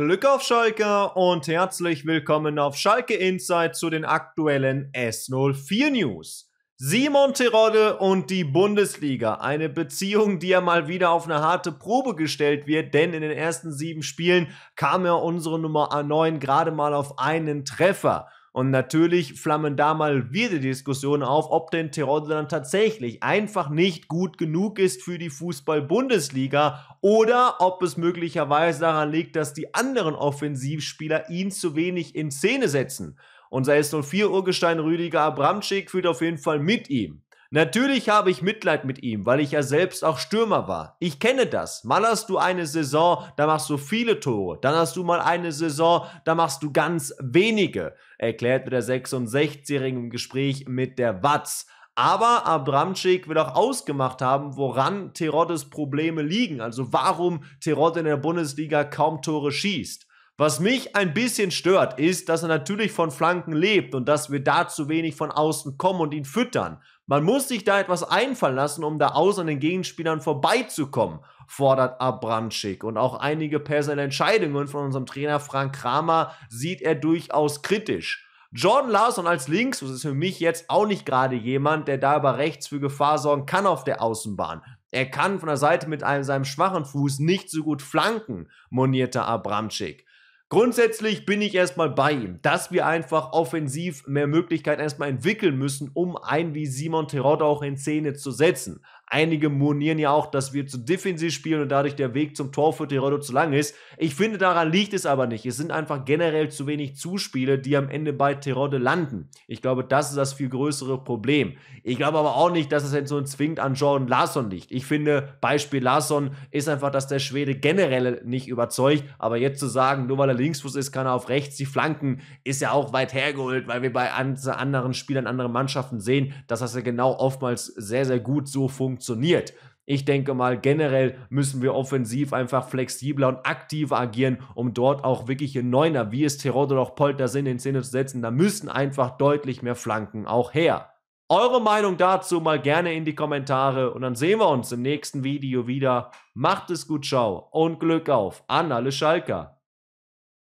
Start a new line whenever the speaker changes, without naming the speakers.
Glück auf Schalke und herzlich willkommen auf Schalke Insight zu den aktuellen S04 News. Simon Terodde und die Bundesliga. Eine Beziehung, die ja mal wieder auf eine harte Probe gestellt wird, denn in den ersten sieben Spielen kam ja unsere Nummer a 9 gerade mal auf einen Treffer. Und natürlich flammen da mal wieder Diskussionen auf, ob denn Tirol dann tatsächlich einfach nicht gut genug ist für die Fußball-Bundesliga oder ob es möglicherweise daran liegt, dass die anderen Offensivspieler ihn zu wenig in Szene setzen. Unser S04-Urgestein Rüdiger Abramczyk fühlt auf jeden Fall mit ihm. Natürlich habe ich Mitleid mit ihm, weil ich ja selbst auch Stürmer war. Ich kenne das. Mal hast du eine Saison, da machst du viele Tore. Dann hast du mal eine Saison, da machst du ganz wenige, erklärte der 66-Jährige im Gespräch mit der Watz. Aber Abramczyk wird auch ausgemacht haben, woran Terodes Probleme liegen, also warum Terodde in der Bundesliga kaum Tore schießt. Was mich ein bisschen stört, ist, dass er natürlich von Flanken lebt und dass wir da zu wenig von außen kommen und ihn füttern. Man muss sich da etwas einfallen lassen, um da außen an den Gegenspielern vorbeizukommen, fordert Abramczyk. Und auch einige personelle Entscheidungen von unserem Trainer Frank Kramer sieht er durchaus kritisch. Jordan Larson als Links, das ist für mich jetzt auch nicht gerade jemand, der da über rechts für Gefahr sorgen kann auf der Außenbahn. Er kann von der Seite mit einem, seinem schwachen Fuß nicht so gut flanken, monierte Abramczyk. Grundsätzlich bin ich erstmal bei ihm, dass wir einfach offensiv mehr Möglichkeiten erstmal entwickeln müssen, um einen wie Simon Terodde auch in Szene zu setzen. Einige monieren ja auch, dass wir zu defensiv spielen und dadurch der Weg zum Tor für Terodde zu lang ist. Ich finde, daran liegt es aber nicht. Es sind einfach generell zu wenig Zuspiele, die am Ende bei Terodde landen. Ich glaube, das ist das viel größere Problem. Ich glaube aber auch nicht, dass es jetzt so zwingend an Jordan Larsson liegt. Ich finde, Beispiel Larsson ist einfach, dass der Schwede generell nicht überzeugt. Aber jetzt zu sagen, nur weil er Linksfuß ist, kann er auf rechts die Flanken, ist ja auch weit hergeholt, weil wir bei anderen Spielern, anderen Mannschaften sehen, dass das ja genau oftmals sehr, sehr gut so funktioniert funktioniert. Ich denke mal, generell müssen wir offensiv einfach flexibler und aktiver agieren, um dort auch wirkliche Neuner, wie es oder auch Polter sind, in Szene zu setzen. Da müssen einfach deutlich mehr Flanken auch her. Eure Meinung dazu mal gerne in die Kommentare und dann sehen wir uns im nächsten Video wieder. Macht es gut, ciao und Glück auf an alle Schalker.